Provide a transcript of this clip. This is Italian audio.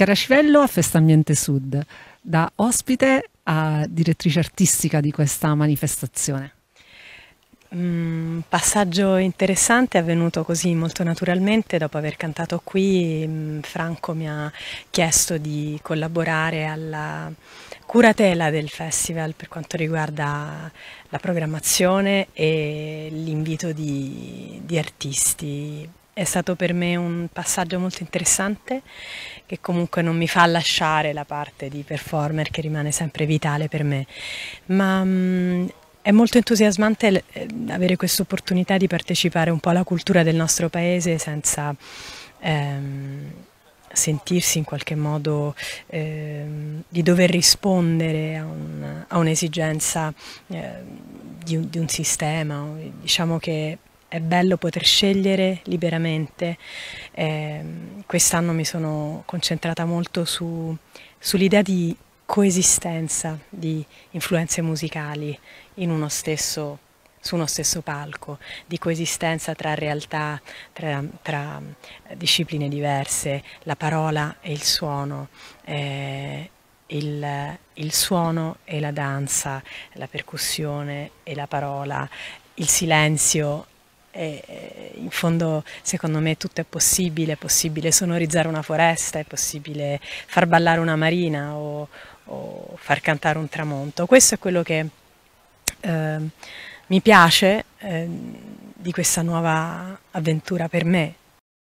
Chiara Civello a Festa Ambiente Sud, da ospite a direttrice artistica di questa manifestazione. Un mm, passaggio interessante è avvenuto così molto naturalmente, dopo aver cantato qui mm, Franco mi ha chiesto di collaborare alla curatela del festival per quanto riguarda la programmazione e l'invito di, di artisti è stato per me un passaggio molto interessante che comunque non mi fa lasciare la parte di performer che rimane sempre vitale per me, ma mh, mm, è molto entusiasmante eh, avere questa opportunità di partecipare un po' alla cultura del nostro paese senza... Ehm, sentirsi in qualche modo eh, di dover rispondere a, un'esigenza eh, di, di, un sistema, diciamo che è bello poter scegliere liberamente. Eh, quest'anno mi sono concentrata molto su, sull'idea di coesistenza di influenze musicali in uno stesso, su uno stesso palco, di coesistenza tra realtà, tra, tra eh, discipline diverse, la parola e il suono. Eh, il, il suono e la danza, la percussione e la parola, il silenzio e eh, in fondo secondo me tutto è possibile, è possibile sonorizzare una foresta, è possibile far ballare una marina o, o far cantare un tramonto. Questo è quello che eh, mi piace eh, di questa nuova avventura per me,